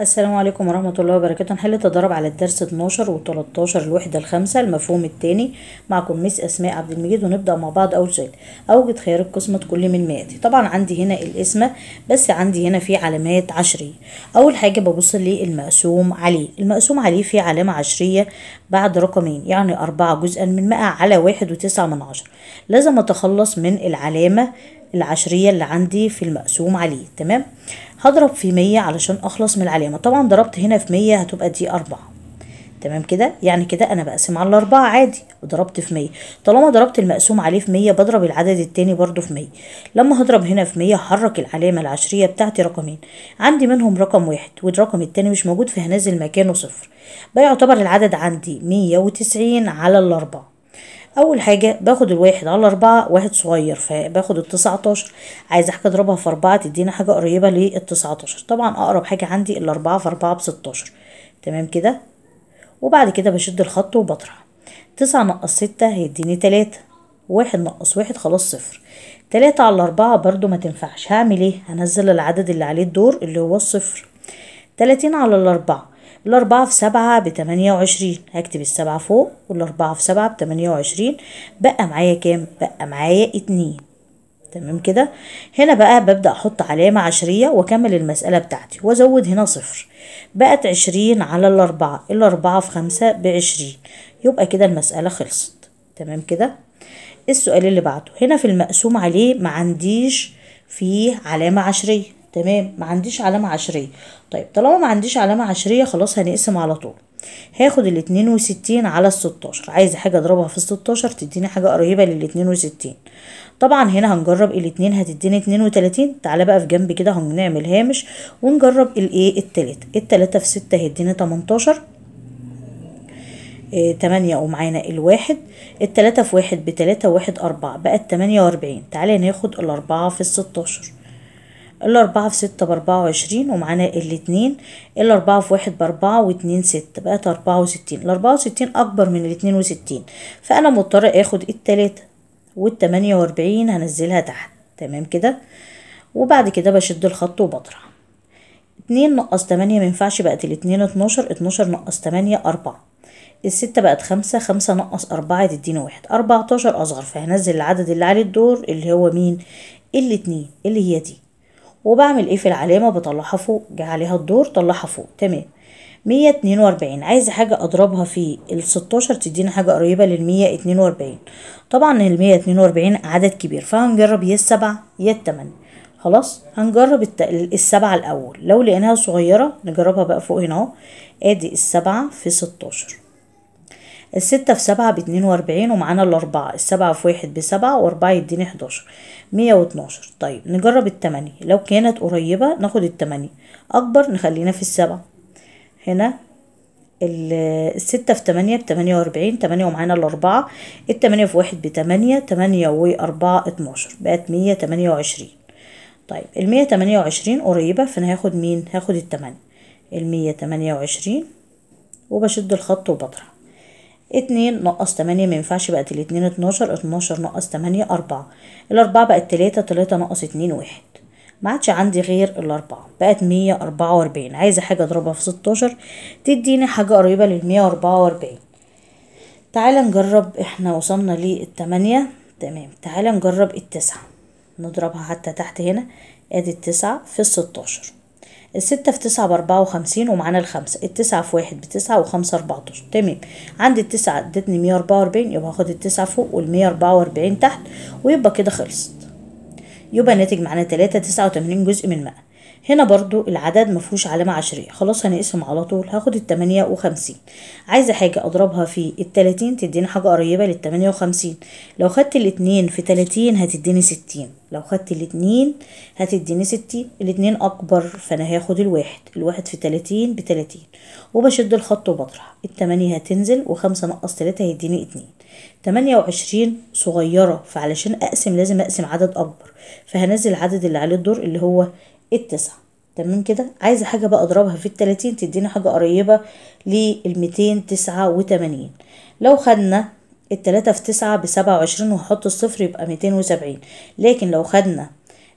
السلام عليكم ورحمة الله وبركاته نحل تضارب على الدرس 12 و 13 الوحدة الخامسة المفهوم الثاني معكم ميس أسماء عبد المجيد ونبدأ مع بعض أول سؤال أوجد خيار القسمة كل من مائتي طبعا عندي هنا القسمة بس عندي هنا في علامات عشرية أول حاجة ببص للمقسوم عليه المقسوم عليه في علامة عشرية بعد رقمين يعني أربعة جزءا من مئة على واحد وتسعة من عشرة لازم أتخلص من العلامة العشرية اللي عندي في المقسوم عليه تمام هضرب في مية علشان أخلص من العلامة طبعا ضربت هنا في مية هتبقى دي أربعة تمام كده يعني كده انا بقسم على الاربعه عادي وضربت في مية طالما ضربت المقسوم عليه في مية بضرب العدد التاني برضو في مية لما هضرب هنا في مية هحرك العلامه العشريه بتاعتي رقمين عندي منهم رقم واحد والرقم التاني مش موجود فهنزل مكانه صفر بيعتبر العدد عندي مية وتسعين على الاربعه اول حاجة باخد الواحد على اربعة واحد صغير فباخد التسعتاشر عايز حاجة اضربها في اربعة تدينا حاجة قريبة للتسعتاشر طبعا اقرب حاجة عندي الاربعة في اربعة بستاشر تمام كده وبعد كده بشد الخط وبطرح تسعة نقص ستة هيديني تلاتة واحد نقص واحد خلاص صفر تلاتة على أربعة برضو ما تنفعش هعمل ايه هنزل العدد اللي عليه الدور اللي هو الصفر تلاتين على الأربعة الأربعة في سبعة بتمانية وعشرين هكتب السبعة فوق والأربعة في سبعة بتمانية وعشرين بقى معايا كام؟ بقى معايا اتنين تمام كده هنا بقى ببدأ أحط علامة عشرية وأكمل المسألة بتاعتي وأزود هنا صفر بقت عشرين على الأربعة الأربعة في خمسة بعشرين يبقى كده المسألة خلصت تمام كده السؤال اللي بعده هنا في المقسوم عليه ما عنديش فيه علامة عشرية تمام ما عنديش علامة عشرية طيب طالما ما عنديش علامة عشرية خلاص هنقسم على طول هاخد ال وستين على الستاشر عايز حاجة اضربها في الستاشر تديني حاجة قريبة لل وستين طبعا هنا هنجرب الاتنين هتديني اتنين تعالى بقى في جنب كده هنعمل هامش ونجرب الايه التلاتة التلاتة في ستة هيديني تمنتاشر آه، تمانية ومعانا الواحد التلاتة في واحد بتلاتة واحد أربعة بقت تمانية وأربعين تعالى ناخد الأربعة في الستاشر الأربعة في ستة بأربعة وعشرين ومعانا الاتنين الأربعة في واحد بأربعة واتنين ستة بقت أربعة وستين الأربعة وستين أكبر من الاتنين وستين فأنا مضطرة آخد التلاتة والتمانية وأربعين هنزلها تحت تمام كده وبعد كده بشد الخط وبطرح اتنين نقص تمانية مينفعش بقت الاتنين اتناشر اتناشر نقص تمانية أربعة الستة بقت خمسة خمسة نقص أربعة تديني واحد أربعتاشر أصغر فهنزل العدد اللي عليه الدور اللي هو مين الاتنين اللي هي دي وبعمل ايه في العلامه بطلعها فوق جه عليها الدور طلعها فوق تمام مية اتنين واربعين عايزه حاجه اضربها في الستاشر تدينا حاجه قريبه لل اتنين واربعين طبعا المية اتنين واربعين عدد كبير فهنجرب يا السبعة يا التمن خلاص هنجرب الت... السبعة الاول لو لقيناها صغيره نجربها بقى فوق هنا اهو ادي السبعة في ستاشر الستة في سبعة باتنين واربعين ومعانا الأربعة السبعة في واحد بسبعة وأربعة يديني حداشر مية واتناشر طيب نجرب التمانية لو كانت قريبة ناخد التمانية أكبر نخلينا في السبعة هنا الستة في تمانية بتمانية واربعين تمانية ومعانا الأربعة التمانية في واحد بتمانية تمانية وأربعة اتناشر بقت مية تمانية وعشرين طيب المية تمانية وعشرين قريبة فأنا هاخد مين؟ هاخد التمانية المية تمانية وعشرين وبشد الخط وبطرح اتنين ناقص تمانية مينفعش بقت الاتنين اتناشر اتناشر ناقص تمانية أربعة الأربعة بقت تلاتة تلاتة ناقص اتنين واحد معادش عندي غير الأربعة بقت مية أربعة وأربعين عايزة حاجة أضربها في ستاشر تديني حاجة قريبة للمية أربعة وأربعين تعالى نجرب احنا وصلنا للتمانية تمام تعالى نجرب التسعة نضربها حتى تحت هنا ادي التسعة في الستاشر الستة في تسعة بأربعة وخمسين ومعانا الخمسة التسعة في واحد بتسعة وخمسة أربعتاشر تمام عندي التسعة ادتني مية أربعة وأربعين يبقى هاخد التسعة فوق والمية أربعة وأربعين تحت ويبقى كده خلصت يبقى الناتج معانا تلاتة تسعة وتمانين جزء من مائة هنا برضو العدد مفهوش علامة عشرية خلاص هنقسم على طول هاخد التمانية وخمسين عايزة حاجة أضربها في التلاتين تديني حاجة قريبة للتمانية وخمسين لو خدت الاتنين في تلاتين هتديني ستين لو خدت الاتنين هتديني ستين الاتنين أكبر فأنا هاخد الواحد الواحد في تلاتين بتلاتين وبشد الخط وبطرح التمانية هتنزل وخمسة نقص تلاتة هيديني اتنين تمانية وعشرين صغيرة فعلشان أقسم لازم أقسم عدد أكبر فهنزل العدد اللي عليه الدور اللي هو التسعة تمام كده عايزة حاجة بقى اضربها في التلاتين تدينا حاجة قريبة للميتين تسعة وتمانين لو خدنا التلاتة في تسعة بسبعة وعشرين وهحط الصفر يبقى ميتين وسبعين لكن لو خدنا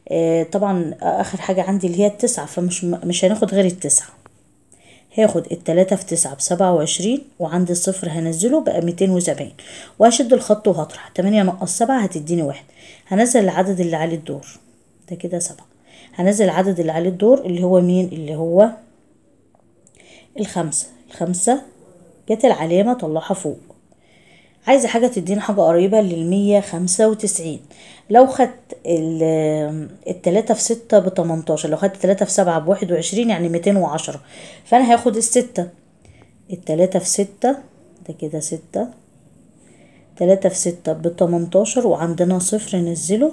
آه طبعا اخر حاجة عندي اللي هي التسعة فمش مش هناخد غير التسعة هاخد التلاتة في تسعة بسبعة وعشرين وعندي الصفر هنزله بقى ميتين وسبعين وهشد الخط وهطرح تمانية نقص سبعة هتديني واحد هنزل العدد اللي عليه الدور ده كده سبعة هنزل العدد اللي عليه الدور اللي هو مين اللي هو الخمسة الخمسة جت العلامة طلعها فوق عايزة حاجة تدينا حاجة قريبة للمية خمسة وتسعين لو خدت التلاتة في ستة بتمنتاشر لو خدت تلاتة في سبعة بواحد وعشرين يعني ميتين وعشرة فأنا هاخد الستة التلاتة في ستة ده كده ستة تلاتة في ستة بتمنتاشر وعندنا صفر نزله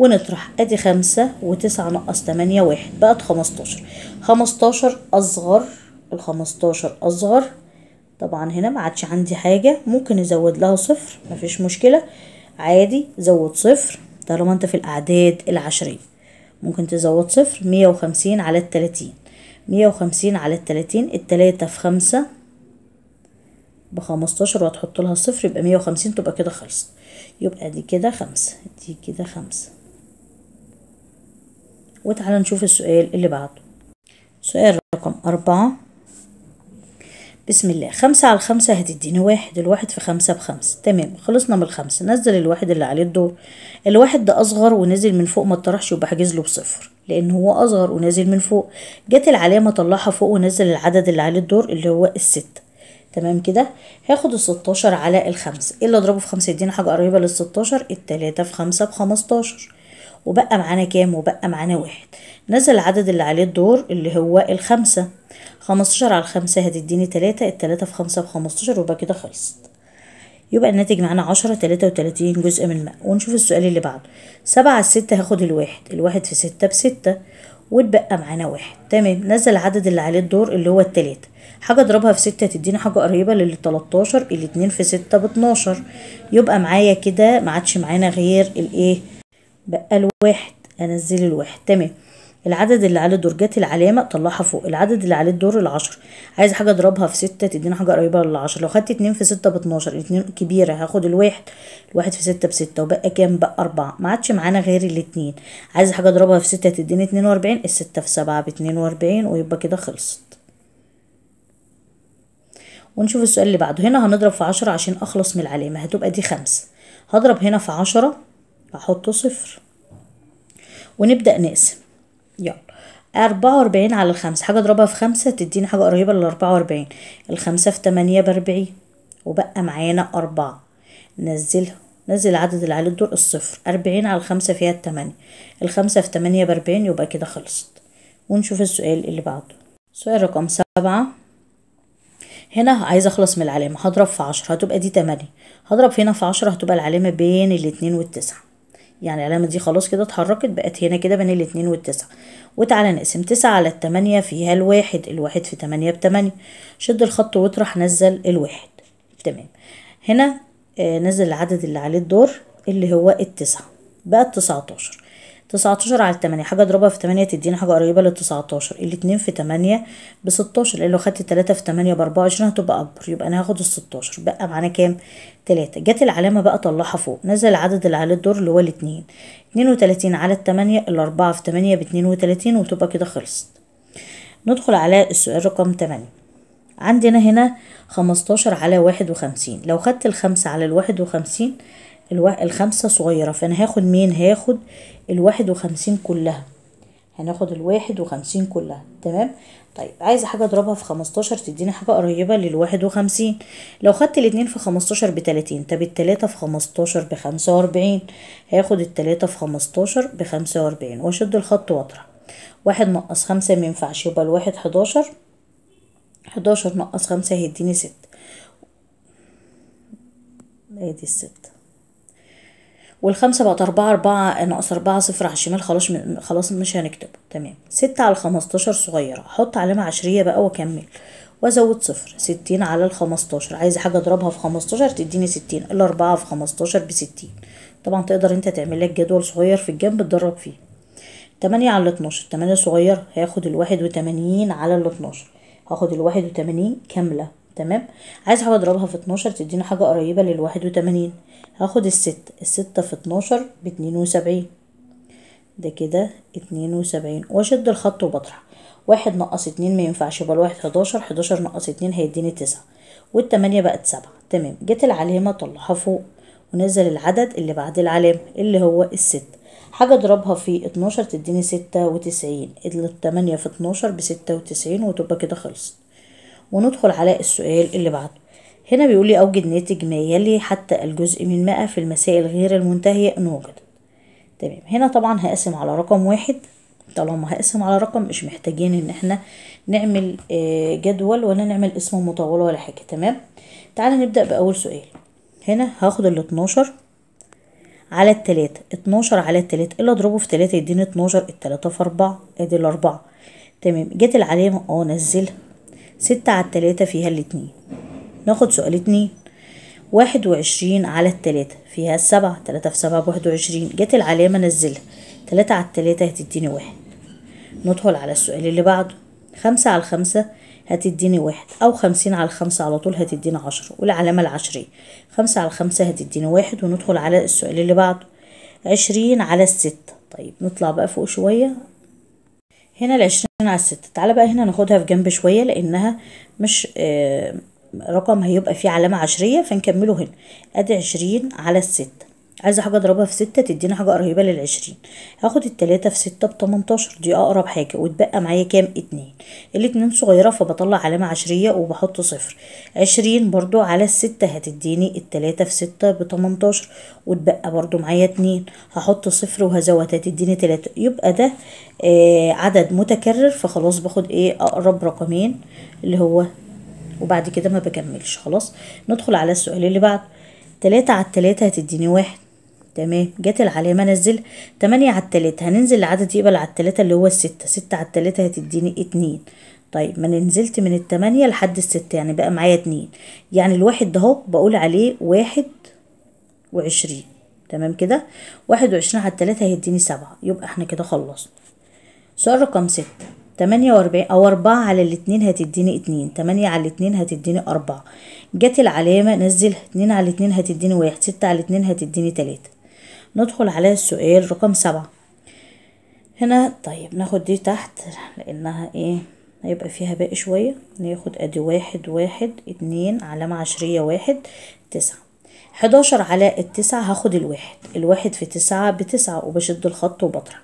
ونطرح ادي خمسة وتسعة نقص تمانية واحد بقت خمستاشر خمستاشر اصغر الخمستاشر اصغر طبعا هنا ما عادش عندي حاجة ممكن ازود لها صفر مفيش مشكلة عادي زود صفر طالما انت في الاعداد العشرية ممكن تزود صفر مية وخمسين على التلاتين مية وخمسين على التلاتين التلاتة في خمسة بخمستاشر وهتحط لها صفر يبقى مية وخمسين تبقى كده خلصت يبقى دي كده خمسة دي كده خمسة وتعالى نشوف السؤال اللي بعده سؤال رقم أربعة بسم الله خمسة على خمسة هتديني واحد الواحد في خمسة بخمسة تمام خلصنا من الخمسة نزل الواحد اللي عليه الدور الواحد ده أصغر ونزل من فوق ما اتطرحش وبحجز له بصفر لأن هو أصغر ونازل من فوق جت العلامة طلعها فوق ونزل العدد اللي عليه الدور اللي هو الستة تمام كده هاخد الستاشر على الخمسة ايه اللي اضربه في خمسة يديني حاجة قريبة للستاشر التلاتة في خمسة بخمستاشر وبقى معانا كام وبقى معانا واحد نزل العدد اللي عليه الدور اللي هو الخمسة خمستاشر على الخمسة هتديني تلاتة التلاتة في خمسة بخمستاشر وبقى كده خلصت يبقى الناتج معانا عشرة تلاتة وتلاتين جزء من مائة ونشوف السؤال اللي بعده سبعة على الستة هاخد الواحد الواحد في ستة بستة واتبقى معانا واحد تمام نزل العدد اللي عليه الدور اللي هو التلاتة حاجة اضربها في ستة تديني حاجة قريبة لل 13 الاتنين في ستة باتناشر يبقى معايا كده ما عادش معانا غير الايه بقى الواحد انزل الواحد تمام العدد اللي على الدور جت العلامه طلعها فوق العدد اللي على الدور العشر عايز حاجه اضربها في ستة تدينا حاجه قريبه للعشر لو خدت اتنين في ستة باتناشر اتنين كبيره هاخد الواحد الواحد في ستة بستة وبقى كام بقى اربعة ما معانا غير الاتنين عايز حاجه اضربها في ستة تديني اتنين واربعين الستة في سبعة باتنين واربعين ويبقى كده خلصت ونشوف السؤال اللي بعده هنا هنضرب في عشرة عشان اخلص من العلامه هتبقى دي خمسة هضرب هنا في عشرة هحط صفر ونبدأ نقسم يلا أربعة وأربعين على الخمسة حاجة أضربها في خمسة تديني حاجة قريبة للأربعة وأربعين الخمسة في تمانية بأربعين وبقى معانا أربعة نزلها نزل العدد اللي عليه الدور الصفر أربعين على الخمسة فيها التمانية الخمسة في تمانية بأربعين يبقى كده خلصت ونشوف السؤال اللي بعده سؤال رقم سبعة هنا عايزة أخلص من العلامة هضرب في عشرة هتبقى دي تمانية هضرب هنا في عشرة هتبقى العلامة بين الاتنين والتسعة يعني العلامة دي خلاص كده اتحركت بقت هنا كده بين الاتنين والتسعة وتعالى نقسم تسعة على التمانية فيها الواحد الواحد في تمانية بتمانية شد الخط واطرح نزل الواحد تمام هنا آه، نزل العدد اللي عليه الدور اللي هو التسعة بقت تسعتاشر 19 على 8 حاجة اضربها في 8 تدينا حاجة قريبة لل 19 الاتنين في 8 ب 16 لو خدت 3 في 8 ب 24 هتبقى اكبر يبقى انا ال 16 بقى معانا كام؟ 3 جت العلامة بقى طلعها فوق نزل عدد اللي على الدور اللي هو الاتنين 32 على ال الأربعة في 8 ب 32 وتبقى كده خلصت ندخل على السؤال رقم 8 عندنا هنا 15 على 51 لو خدت الخمسة على الواحد وخمسين الخمسة صغيرة فأنا هاخد مين هاخد الواحد وخمسين كلها هناخد الواحد وخمسين كلها تمام طيب عايزة حاجة اضربها في خمستاشر تديني حاجة قريبة للواحد وخمسين لو خدت الاتنين في خمستاشر بتلاتين طب التلاتة في خمستاشر بخمسة واربعين هاخد التلاتة في خمستاشر بخمسة واربعين واشد الخط واطرح واحد نقص خمسة مينفعش يبقى الواحد حداشر حداشر نقص خمسة هيديني ست ادي الست والخمسة بقت أربعة أربعة ناقص أربعة صفر على الشمال خلاص خلاص مش هنكتب تمام ستة على الخمستاشر صغيرة أحط علامة عشرية بقى وأكمل وأزود صفر ستين على الخمستاشر عايزة حاجة أضربها في خمستاشر تديني ستين الأربعة في خمستاشر بستين طبعا تقدر أنت تعمل لك جدول صغير في الجنب تدرب فيه تمانية على الاتناشر تمانية صغيرة هاخد الواحد وتمانين على الاتناشر هاخد الواحد وتمانين كاملة تمام عايز حاجة اضربها في اتناشر تديني حاجة قريبة للواحد وتمانين هاخد الستة الستة في اتناشر باتنين وسبعين ده كده اتنين وسبعين واشد الخط وبطرح واحد نقص اتنين مينفعش يبقى الواحد حداشر حداشر نقص اتنين هيديني تسعة والتمانية بقت سبعة تمام جيت العلامة طلعها فوق ونزل العدد اللي بعد العلامة اللي هو الستة حاجة اضربها في اتناشر تديني ستة وتسعين التمانية في اتناشر بستة وتسعين وتبقى كده خلصت وندخل على السؤال اللي بعده هنا بيقول لي أوجد ناتج ما يلي حتى الجزء من مائة في المسائل غير المنتهية إن وجدت تمام هنا طبعا هقسم على رقم واحد طالما هقسم على رقم مش محتاجين إن احنا نعمل آه، جدول ولا نعمل اسم مطولة ولا حاجة تمام تعالى نبدأ بأول سؤال هنا هاخد ال 12 على التلاتة اتناشر على التلاتة إيه اللي اضربه في تلاتة يديني اتناشر التلاتة في أربعة ادي الأربعة تمام جت العلامة اه نزلها ستة على التلاتة فيها الاتنين ناخد سؤال اتنين واحد وعشرين على التلاتة فيها السبعة تلاتة في سبعة بواحد وعشرين جت العلامة نزلها تلاتة على التلاتة هتديني واحد ندخل على السؤال اللي بعده خمسة على الخمسة هتديني واحد أو خمسين على الخمسة على طول هتديني عشرة والعلامة العشرية خمسة على الخمسة هتديني واحد وندخل على السؤال اللي بعده عشرين على الستة طيب نطلع بقى فوق شوية هنا العشرين على الستة تعالى بقى هنا ناخدها في جنب شوية لأنها مش آه رقم هيبقى فيه علامة عشرية فنكمله هنا ادي عشرين على الستة عايزة حاجة اضربها في ستة تدينا حاجة قريبة للعشرين هاخد التلاتة في ستة بتمنتاشر دي اقرب حاجة واتبقى معايا كام اتنين الاتنين صغيرة فبطلع علامة عشرية وبحط صفر عشرين برضو على الستة هتديني التلاتة في ستة بتمنتاشر واتبقى برضو معايا اتنين هحط صفر وهزود هتديني تلاتة يبقى ده آه عدد متكرر فخلاص باخد ايه اقرب رقمين اللي هو وبعد كده ما بكملش خلاص ندخل على السؤال اللي بعده تلاتة على التلاتة هتديني واحد تمام جت العلامة نزل تمانية على التلاتة هننزل لعدد يقبل على التلاتة اللي هو الستة ستة على التلاتة هتديني اتنين طيب ما نزلت من التمانية لحد الستة يعني بقى معايا اتنين يعني الواحد ده بقول عليه واحد وعشرين تمام كده واحد وعشرين على التلاتة هيديني سبعة يبقى احنا كده خلصنا سؤال رقم ستة تمانية واربعين أو أربعة على الاتنين هتديني اتنين تمانية على الاتنين هتديني أربعة جت العلامة نزل اتنين على اتنين هتديني واحد ستة على اتنين هتديني تلاتة ندخل على السؤال رقم سبعة هنا طيب ناخد دي تحت لأنها ايه هيبقى فيها باقي شوية ناخد ادي واحد واحد اتنين علامة عشرية واحد تسعة حداشر على التسعة هاخد الواحد الواحد في تسعة بتسعة وبشد الخط وبطرح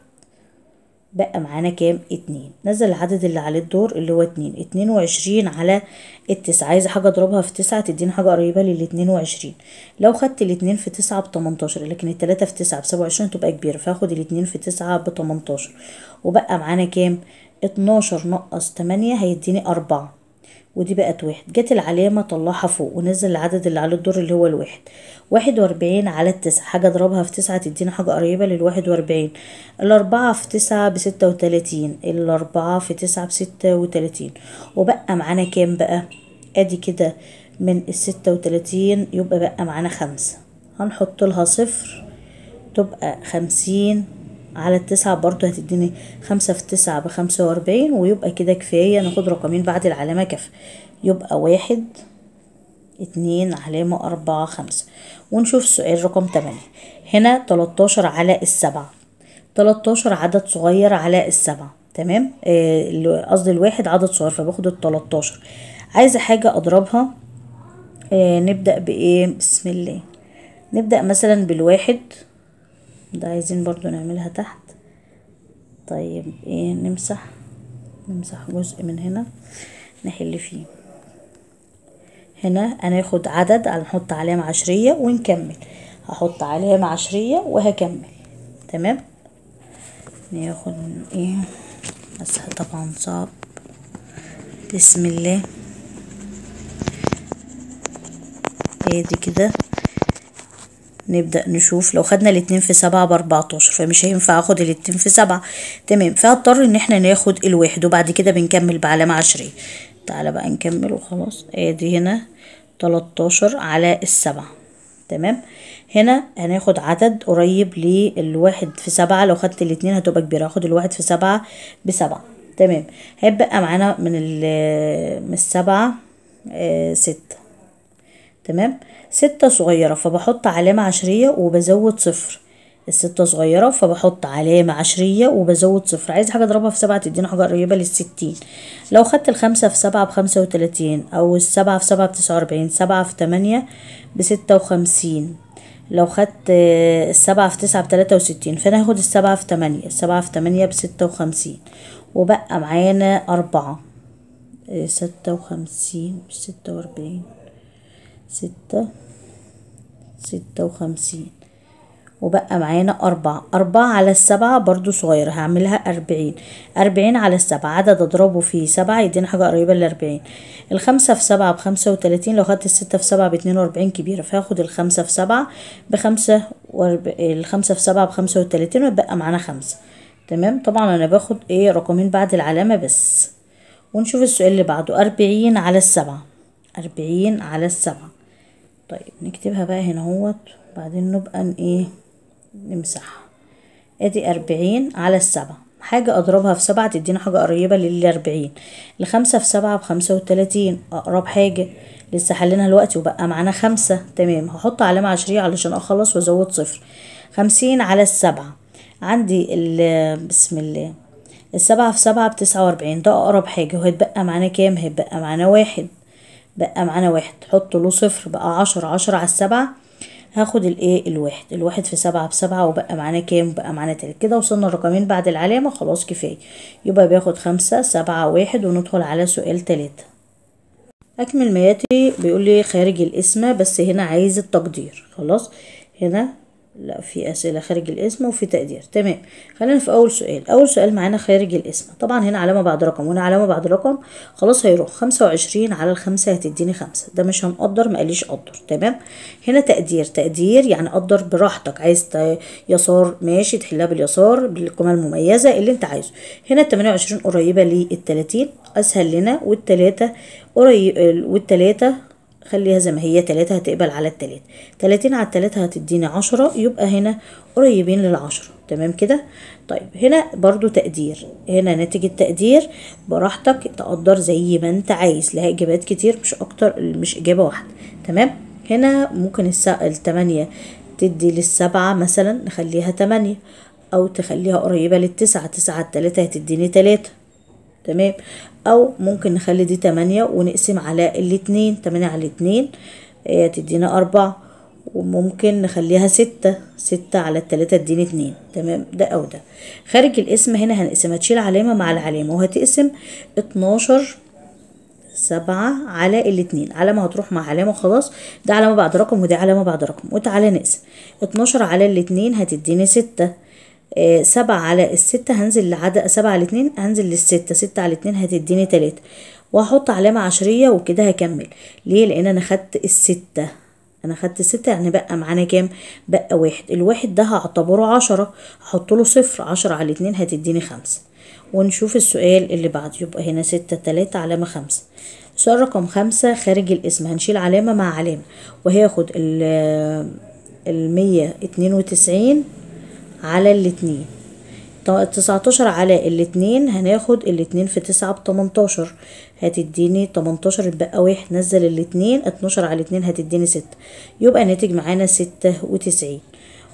بقى معانا كام اتنين نزل العدد اللي عليه الدور اللي هو اتنين اتنين وعشرين على التسعة عايزة حاجة اضربها في تسعة تديني حاجة قريبة للاتنين وعشرين لو خدت الاتنين في تسعة بتمنتاشر لكن التلاتة في تسعة بسبعة وعشرين تبقى كبيرة فاخد الاتنين في تسعة بتمنتاشر وبقى معانا كام اتناشر نقص تمانية هيديني أربعة ودي بقت واحد جت العلامة طلعها فوق ونزل العدد اللي عليه الدور اللي هو الواحد واحد واربعين على التسعة حاجة اضربها في تسعة تدينا حاجة قريبة للواحد واربعين الاربعة في تسعة بستة وتلاتين الاربعة في تسعة بستة وتلاتين وبقى معانا كام بقى ادي كده من الستة وتلاتين يبقى بقى معانا خمسة هنحط لها صفر تبقى خمسين على التسعة برضو هتديني خمسة في تسعة بخمسة واربعين ويبقى كده كفاية ناخد رقمين بعد العلامة كف يبقى واحد اتنين علامة أربعة خمسة ونشوف السؤال رقم تمانية هنا تلاتاشر على السبعة تلاتاشر عدد صغير على السبعة تمام آه، قصدي آه الواحد عدد صغير فباخد التلاتاشر عايزة حاجة أضربها آه نبدأ بإيه بسم الله نبدأ مثلا بالواحد ده عايزين برضو نعملها تحت طيب إيه نمسح نمسح جزء من هنا نحل فيه هنا هناخد عدد هنحط علامة عشرية ونكمل هحط علامة عشرية وهكمل تمام ناخد ايه مسح طبعا صعب بسم الله ادي كده نبدأ نشوف لو خدنا الاتنين في سبعة باربعتاشر فمش هينفع اخد الاتنين في سبعة تمام فهضطر ان احنا ناخد الواحد وبعد كده بنكمل بعلامة عشرية تعالى بقى نكمل وخلاص ادي آه، هنا تلتاشر على السبعة تمام هنا هناخد عدد قريب للواحد في سبعة لو خدت الاتنين هتبقى كبيرة هاخد الواحد في سبعة بسبعة تمام هيبقى معانا من ال من السبعة آه ستة تمام ستة صغيرة فبحط علامة عشرية وبزود صفر الستة صغيرة فبحط علامة عشرية وبزود صفر عايز حاجة اضربها في سبعة تدينا حاجة قريبة للستين لو خدت الخمسة في سبعة بخمسة وتلاتين أو السبعة في سبعة بتسعة وأربعين سبعة في تمانية بستة وخمسين لو خدت السبعة في تسعة بتلاتة وستين فأنا هاخد السبعة في تمانية السبعة في تمانية بستة وخمسين وبقى معانا أربعة آه، ستة وخمسين بستة ستة وأربعين ستة ستة وخمسين وبقى معانا أربعة أربعة على السبعة برضو صغير هعملها أربعين أربعين على السبعة عدد أضربه في سبعة يدينا حاجة قريبة لأربعين الخمسة في سبعة بخمسة وتلاتين لو خدت الستة في سبعة باتنين وأربعين كبيرة فهاخد الخمسة في سبعة بخمسة وارب... الخمسة في سبعة بخمسة وتلاتين ويبقى معانا خمسة تمام طبعا أنا باخد إيه رقمين بعد العلامة بس ونشوف السؤال اللي بعده أربعين على السبعة أربعين على السبعة طيب نكتبها بقى هنا هوت بعدين نبقى إيه نمسحها ادي أربعين على السبعة حاجة أضربها في سبعة تدينا حاجة قريبة للأربعين الخمسة في سبعة بخمسة وتلاتين أقرب حاجة لسه حلينها الوقت وبقى معانا خمسة تمام هحط علامة عشرية علشان أخلص وأزود صفر خمسين على السبعة عندي ال بسم الله السبعة في سبعة بتسعة وأربعين ده أقرب حاجة وهيتبقى معانا كام هيتبقى معانا واحد بقى معانا واحد حط له صفر بقى عشرة عشرة على السبعة هاخد الايه الواحد الواحد في سبعة بسبعة وبقى معانا كام بقى معانا تلات كده وصلنا الرقمين بعد العلامة خلاص كفاية يبقى بياخد خمسة سبعة واحد وندخل على سؤال تلاتة أكمل ما ياتي بيقول لي خارج القسمة بس هنا عايز التقدير خلاص هنا لا في اسئله خارج الاسم وفي تقدير تمام خلينا في اول سؤال اول سؤال معانا خارج الاسم طبعا هنا علامه بعد رقم وهنا علامه بعد رقم خلاص هيروح خمسة وعشرين على الخمسة هتديني خمسة ده مش هنقدر ما قاليش قدر تمام هنا تقدير تقدير يعني قدر براحتك عايز يسار ماشي تحلها باليسار بالقيمه المميزه اللي انت عايزه هنا التمانية وعشرين قريبه للتلاتين اسهل لنا والتلاتة قريب والتلاتة خليها زي ما هي تلاتة هتقبل على التلاتة تلاتين على التلاتة هتديني عشرة يبقى هنا قريبين للعشرة تمام كده طيب هنا برضو تقدير هنا نتيجة تقدير براحتك تقدر زي ما انت عايز لها اجابات كتير مش اكتر مش اجابة واحدة تمام هنا ممكن التمانية تدي للسبعة مثلا نخليها تمانية او تخليها قريبة للتسعة تسعة التلاتة هتديني تلاتة تمام او ممكن نخلي دي تمانية ونقسم على الاتنين تمانية على الاتنين هي آه، تدينا اربعة وممكن نخليها ستة ستة على التلاتة تديني اتنين تمام ده او ده خارج الاسم هنا هنقسمها تشيل علامة مع العلامة وهتقسم اتناشر سبعة على الاتنين علامة هتروح مع علامة خلاص ده علامة بعد رقم وده علامة بعد رقم وتعالى نقسم اتناشر على الاتنين هتديني ستة آه، سبعة على الستة هنزل لعدد سبعة على اتنين هنزل للستة ستة على اتنين هتديني تلاتة وهحط علامة عشرية وكده هكمل ليه لأن أنا خدت الستة أنا خدت الستة يعني بقى معانا كام بقى واحد الواحد ده هعتبره عشرة هحط له صفر عشرة على اتنين هتديني خمسة ونشوف السؤال اللي بعده يبقى هنا ستة تلاتة علامة خمسة سؤال رقم خمسة خارج الاسم هنشيل علامة مع علامة وهياخد ال المية اتنين وتسعين على الاتنين تسعتاشر على الاتنين هناخد الاتنين في تسعة بتمنتاشر هتديني تمنتاشر اتبقى واحد نزل الاتنين اتناشر على الاتنين هتديني ستة يبقى ناتج معانا ستة وتسعين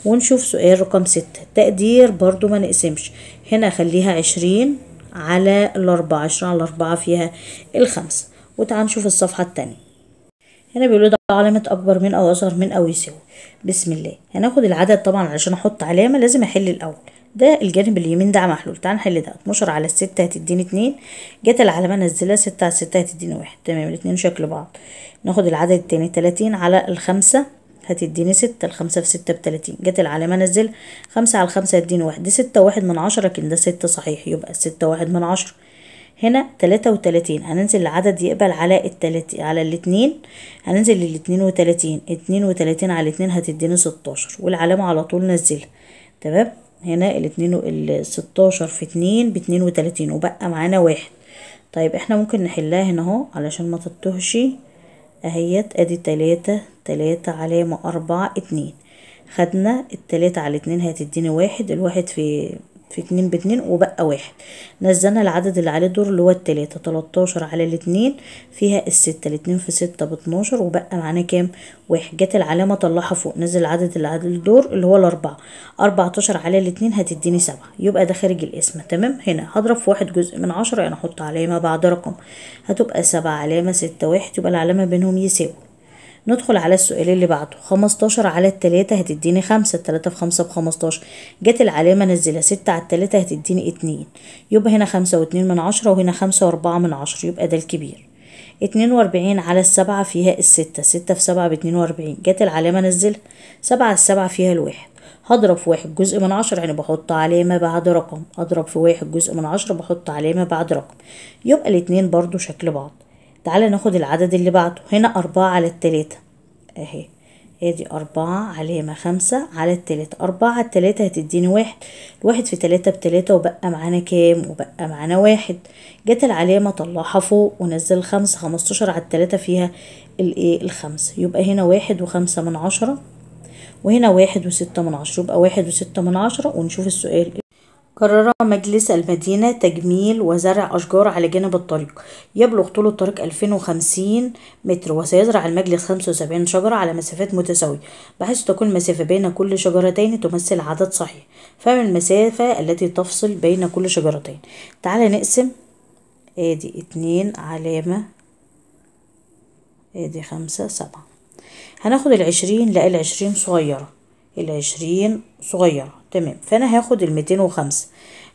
ونشوف سؤال رقم ستة تقدير برضو ما نقسمش هنا خليها عشرين على الأربعة عشرين على الأربعة فيها الخمسة وتعال نشوف الصفحة التانية هنا بيقولوا ده علامة أكبر من أو أصغر من أو يساوي بسم الله هناخد العدد طبعا علشان أحط علامة لازم أحل الأول ده الجانب اليمين ده محلول تعال نحل ده اتناشر على الستة هتديني اتنين جت العلامة نزلها ستة على الستة هتديني واحد تمام الاتنين شكل بعض ناخد العدد التاني تلاتين على الخمسة هتديني ستة الخمسة في ستة بتلاتين جت العلامة نزل خمسة على الخمسة هتديني واحد دي ستة واحد من عشرة لكن ده ستة صحيح يبقى ستة واحد من عشرة هنا تلاتة وتلاتين هننزل العدد يقبل على التلاتي على الاتنين هننزل للاتنين وتلاتين اتنين وتلاتين على اتنين هتديني ستاشر والعلامة على طول نزلها تمام هنا الاتنين الستاشر في اتنين باتنين وتلاتين وبقى معانا واحد طيب احنا ممكن نحلها هنا اهو علشان ما تتهش اهيت ادي تلاتة تلاتة علامة اربعة اتنين خدنا التلاتة على اتنين هتديني واحد الواحد في في اتنين باتنين وبقى واحد نزلنا العدد اللي عليه دور اللي هو التلاتة تلاتاشر على الاتنين فيها الستة الاتنين في ستة باتناشر وبقى معانا كام واحد جت العلامة طلعها فوق نزل العدد اللي عليه الدور اللي هو الأربعة أربعتاشر على الاتنين هتديني سبعة يبقى ده خارج القسمة تمام هنا هضرب في واحد جزء من عشرة يعني أحط علامة بعد رقم هتبقى سبعة علامة ستة واحد يبقى العلامة بينهم يساوي ندخل على السؤال اللي بعده خمستاشر على التلاتة هتديني خمسة التلاتة في خمسة بخمستاشر جت العلامة نزلها ستة على التلاتة هتديني اتنين يبقى هنا خمسة واتنين من عشرة وهنا خمسة واربعة من عشرة يبقى ده الكبير اتنين واربعين على السبعة فيها الستة ستة في سبعة باتنين واربعين جت العلامة نزلها سبعة على السبعة فيها الواحد هضرب في واحد جزء من عشرة يعني بحط علامة بعد رقم أضرب في واحد جزء من عشرة بحط علامة بعد رقم يبقى الاتنين برضو شكل بعض تعالى ناخد العدد اللي بعده هنا أربعة على التلاتة أهي ادي أربعة عليها خمسة على التلاتة أربعة على التلاتة هتديني واحد الواحد في تلاتة بتلاتة وبقى معانا كام وبقى معانا واحد جت العلامة طلعها فوق ونزل خمسة خمستاشر على التلاتة فيها الايه الخمسة يبقى هنا واحد وخمسة من عشرة وهنا واحد وستة من عشرة يبقى واحد وستة من عشرة ونشوف السؤال قرر مجلس المدينة تجميل وزرع أشجار على جانب الطريق يبلغ طول الطريق 2050 متر وسيزرع المجلس 75 شجرة على مسافات متساوية بحيث تكون المسافة بين كل شجرتين تمثل عدد صحيح فهم المسافة التي تفصل بين كل شجرتين تعالى نقسم ادي اتنين علامة ادي خمسة سبعة هناخد العشرين لقى العشرين صغيرة العشرين صغيرة تمام فأنا هاخد الميتين وخمسة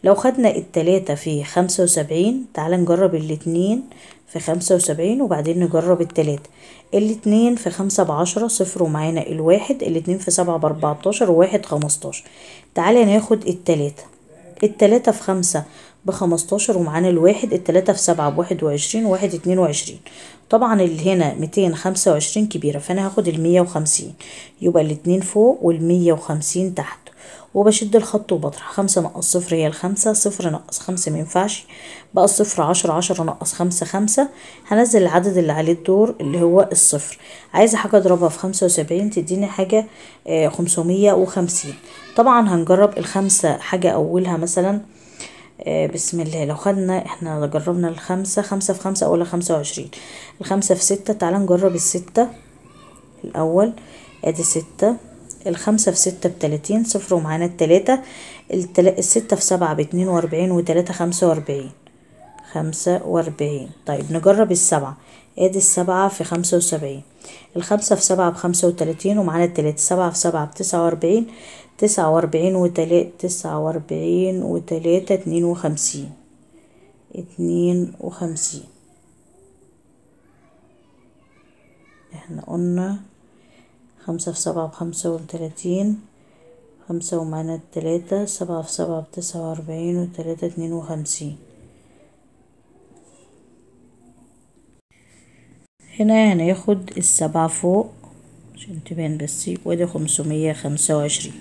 لو خدنا التلاتة في خمسة وسبعين تعالى نجرب الاتنين في خمسة وسبعين وبعدين نجرب التلاتة الاتنين في خمسة بعشرة صفر ومعانا الواحد الاتنين في سبعة باربعتاشر وواحد خمستاشر تعالى ناخد التلاتة التلاتة في خمسة بخمستاشر ومعانا الواحد التلاتة في سبعة بواحد وعشرين واحد اتنين وعشرين طبعا اللي هنا ميتين خمسة وعشرين كبيرة فأنا هاخد المية وخمسين يبقى الاتنين فوق والمية وخمسين تحت وبشد الخط وبطرح خمسة نقص صفر هي الخمسة صفر نقص خمسة مينفعش بقى الصفر عشرة عشرة نقص خمسة خمسة هنزل العدد اللي عليه الدور اللي هو الصفر عايزة حاجة اضربها في خمسة وسبعين تديني حاجة آه، خمسمية وخمسين طبعا هنجرب الخمسة حاجة أولها مثلا آه، بسم الله لو خدنا احنا جربنا الخمسة خمسة في خمسة اولا خمسة وعشرين الخمسة في ستة تعالى نجرب الستة الاول ادي ستة الخمسة في ستة بتلاتين صفر ومعانا التلاتة الستة في سبعة باتنين واربعين وتلاتة خمسة واربعين خمسة واربعين طيب نجرب السبعة ادي السبعة في خمسة وسبعين الخمسة في سبعة بخمسة وتلاتين ومعانا التلاتة سبعة في سبعة بتسعة واربعين تسعة واربعين وتلاتة تسعة واربعين وتلاتة اتنين وخمسين اتنين وخمسين احنا قلنا خمسة في سبعة بخمسة وتلاتين خمسة ومعانا التلاتة سبعة في سبعة بتسعة واربعين وتلاتة اتنين وخمسين هنا هناخد يعني السبعة فوق عشان تبان بس وادي خمسمية خمسة وعشرين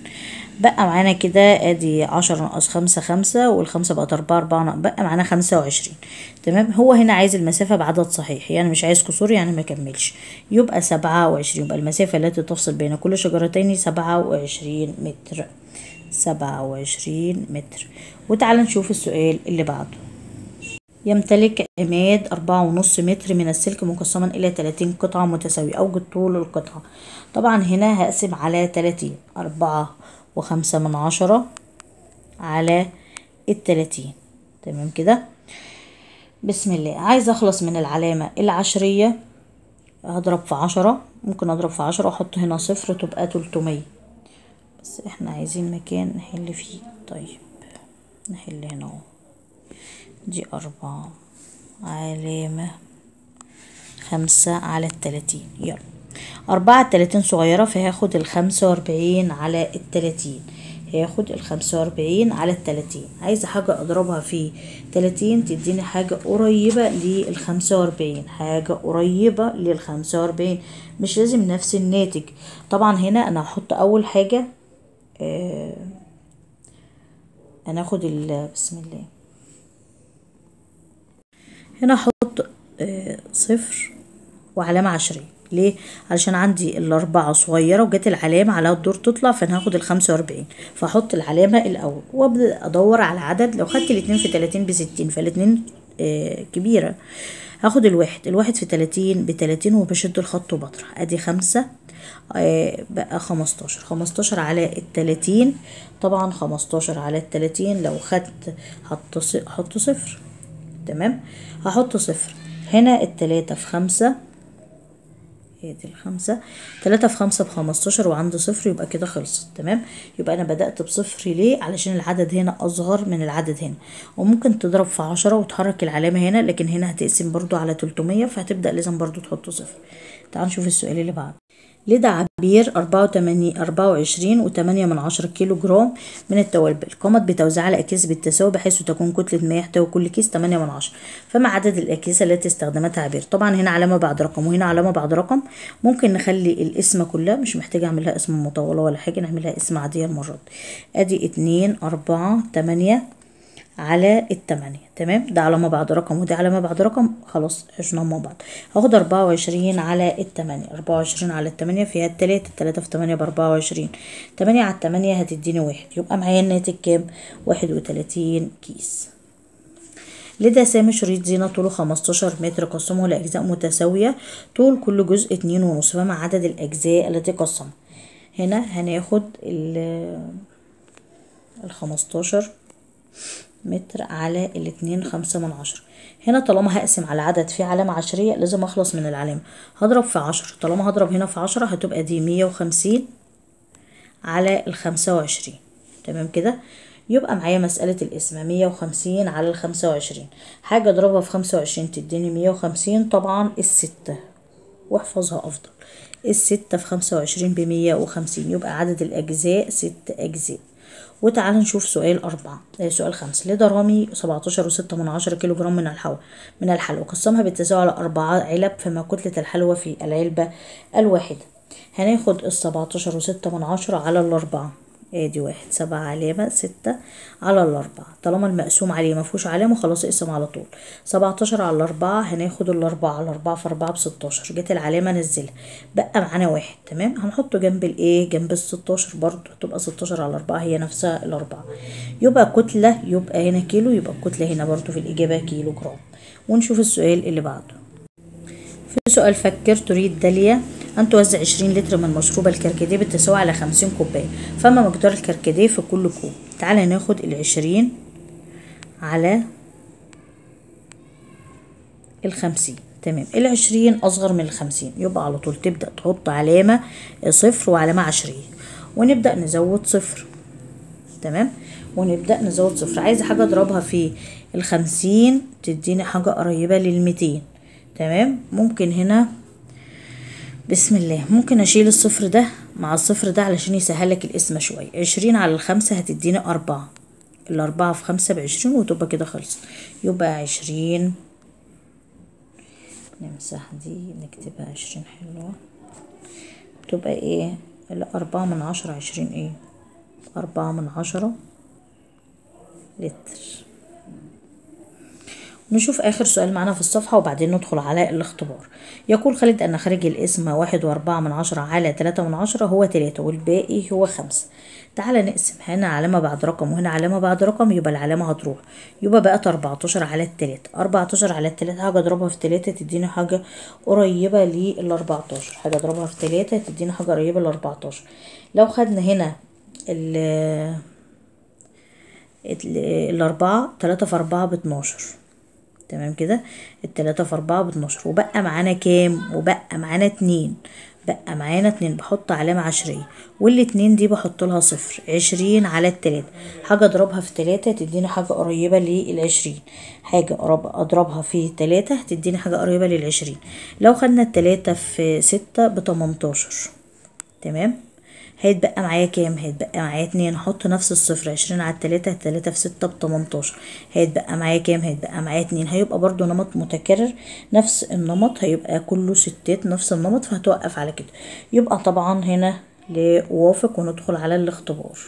بقى معانا كده ادي عشرة ناقص خمسة خمسة والخمسة بقت أربعة أربعة بقى معانا خمسة وعشرين تمام هو هنا عايز المسافة بعدد صحيح يعني مش عايز كسور يعني ما كملش يبقى سبعة وعشرين يبقى المسافة التي تفصل بين كل شجرتين سبعة وعشرين متر سبعة وعشرين متر وتعالى نشوف السؤال اللي بعده يمتلك عماد أربعة ونص متر من السلك مقسما إلى تلاتين قطعة متساوية أوجد طول القطعة طبعا هنا هقسم على تلاتين أربعة وخمسة من عشرة على التلاتين تمام كده بسم الله عايزة أخلص من العلامة العشرية هضرب في عشرة ممكن أضرب في عشرة وأحط هنا صفر تبقى تلتمية بس احنا عايزين مكان نحل فيه طيب نحل هنا اهو دي أربعة علامة خمسة على التلاتين يلا أربعة تلاتين صغيرة فهاخد الخمسة وأربعين على التلاتين هاخد الخمسة وأربعين على التلاتين عايزة حاجة أضربها في تلاتين تديني حاجة قريبة للخمسة وأربعين حاجة قريبة للخمسة وأربعين مش لازم نفس الناتج طبعا هنا أنا هحط أول حاجة آه أنا أخد بسم الله هنا احط آه، صفر وعلامة عشرية ليه؟ علشان عندي الأربعة صغيرة وجت العلامة على الدور تطلع فأنا هاخد الخمسة وأربعين فأحط العلامة الأول وأبدأ أدور على عدد لو خدت الاتنين في تلاتين بستين فالاتنين آه كبيرة هاخد الواحد الواحد في تلاتين بتلاتين وبشد الخط وبطرح أدي خمسة آه، بقى خمستاشر خمستاشر على التلاتين طبعا خمستاشر على التلاتين لو خدت هحط صفر تمام هحط صفر هنا التلاتة في خمسة هي دي الخمسة تلاتة في خمسة بخمستاشر وعندي صفر يبقى كده خلصت تمام يبقى أنا بدأت بصفر ليه علشان العدد هنا أصغر من العدد هنا وممكن تضرب في عشرة وتحرك العلامة هنا لكن هنا هتقسم برضو على تلتمية فهتبدأ لازم برضو تحط صفر تعال نشوف السؤال اللي بعده لدى عبير 24 وتمانية من عشرة كيلو جرام من التوابل قامت بتوزيعها على أكياس بالتساوي بحيث تكون كتلة ما يحتوي كل كيس تمانية من عشرة فما عدد الأكياس التي استخدمتها عبير طبعا هنا علامة بعد رقم وهنا علامة بعد رقم ممكن نخلي الاسم كلها مش محتاجة أعملها اسم مطولة ولا حاجة نعملها اسم عادية المرة دي أدي اتنين أربعة تمانية على التمانية تمام ده على ما بعد رقم وده ما بعد رقم خلاص عشناهم مع بعض هاخد أربعة وعشرين على التمانية أربعة وعشرين على التمانية فيها التلاتة التلاتة في تمانية بأربعة وعشرين تمانية على التمانية هتديني واحد يبقى معايا الناتج كام واحد وتلاتين كيس لدى سامي شريط زينة طوله خمستاشر متر قسمه لأجزاء متساوية طول كل جزء اتنين ونص فما عدد الأجزاء التي قسمها هنا هناخد ال الخمستاشر متر على الاتنين خمسة من عشرة هنا طالما هقسم على عدد فيه علامة عشرية لازم أخلص من العلامة هضرب في عشرة طالما هضرب هنا في عشرة هتبقى دي مية وخمسين على الخمسة وعشرين تمام كده يبقى معايا مسألة القسمة مية وخمسين على الخمسة وعشرين حاجة أضربها في خمسة وعشرين تديني مية وخمسين طبعا الستة واحفظها أفضل الستة في خمسة وعشرين بمية وخمسين يبقى عدد الأجزاء ست أجزاء وتعالى نشوف سؤال أربعة آه، سؤال خمسة ليه درامي سبعتاشر وستة من عشرة كيلو جرام من الحلوى من الحلوى قسمها بالتساوي على أربعة علب فما كتلة الحلوى في العلبة الواحدة هناخد السبعتاشر وستة من عشرة على الأربعة ادي واحد سبعة علامة ستة على الأربعة طالما المقسوم عليه مفهوش علامة خلاص اقسم على طول سبعتاشر على الأربعة هناخد الأربعة على أربعة في أربعة بستاشر جت العلامة نزلها بقى معانا واحد تمام هنحطه جنب الايه جنب الستاشر برضو تبقى ستاشر على أربعة هي نفسها الأربعة يبقى كتلة يبقى هنا كيلو يبقى الكتلة هنا برضو في الإجابة كيلو جرام ونشوف السؤال اللي بعده في سؤال فكر تريد داليا أن توزع 20 لتر من مشروب الكركديه بالتساوي على 50 كوباية فما مقدار الكركديه في كل كوب تعالى ناخد العشرين على الخمسين تمام العشرين أصغر من الخمسين يبقى على طول تبدأ تحط علامة آه، صفر وعلامة عشرين ونبدأ نزود صفر تمام ونبدأ نزود صفر عايزة حاجة أضربها في الخمسين تديني حاجة قريبة للميتين تمام ممكن هنا بسم الله ممكن اشيل الصفر ده مع الصفر ده علشان يسهلك القسمة شوية عشرين على الخمسة هتديني اربعة الاربعة في خمسة بعشرين وتبقى كده خلص يبقى عشرين نمسح دي نكتبها عشرين حلوة تبقى ايه الاربعة من عشرة عشرين ايه اربعة من عشرة لتر نشوف آخر سؤال معانا في الصفحة وبعدين ندخل على الاختبار يقول خالد أن خارج الاسم واحد وأربعة من عشرة على تلاتة من عشرة هو تلاتة والباقي هو خمسة تعالى نقسم هنا علامة بعد رقم وهنا علامة بعد رقم يبقى العلامة هتروح يبقى بقت أربعتاشر على التلاتة أربعتاشر على التلاتة حاجة أضربها في تلاتة تديني حاجة قريبة للأربعتاشر حاجة أضربها في تلاتة تديني حاجة قريبة لأربعتاشر لو خدنا هنا ال الأربعة تلاتة في أربعة باتناشر تمام كده التلاتة في أربعة باتناشر وبقى معانا كام وبقى معانا اتنين بقى معانا اتنين بحط علامة عشرية والاتنين دي بحط لها صفر عشرين على التلاتة حاجة اضربها في تلاتة تديني حاجة قريبة للعشرين حاجة اضربها في تلاتة تديني حاجة قريبة للعشرين لو خدنا التلاتة في ستة بتمنتاشر تمام هيتبقى معايا كام هيتبقى معايا اتنين احط نفس الصفر عشرين على التلاتة التلاتة في ستة بتمنتاشر هيتبقى معايا كام هيتبقى معايا اتنين هيبقى برضو نمط متكرر نفس النمط هيبقى كله ستات نفس النمط فهتوقف على كده يبقى طبعا هنا لوافق وندخل على الاختبار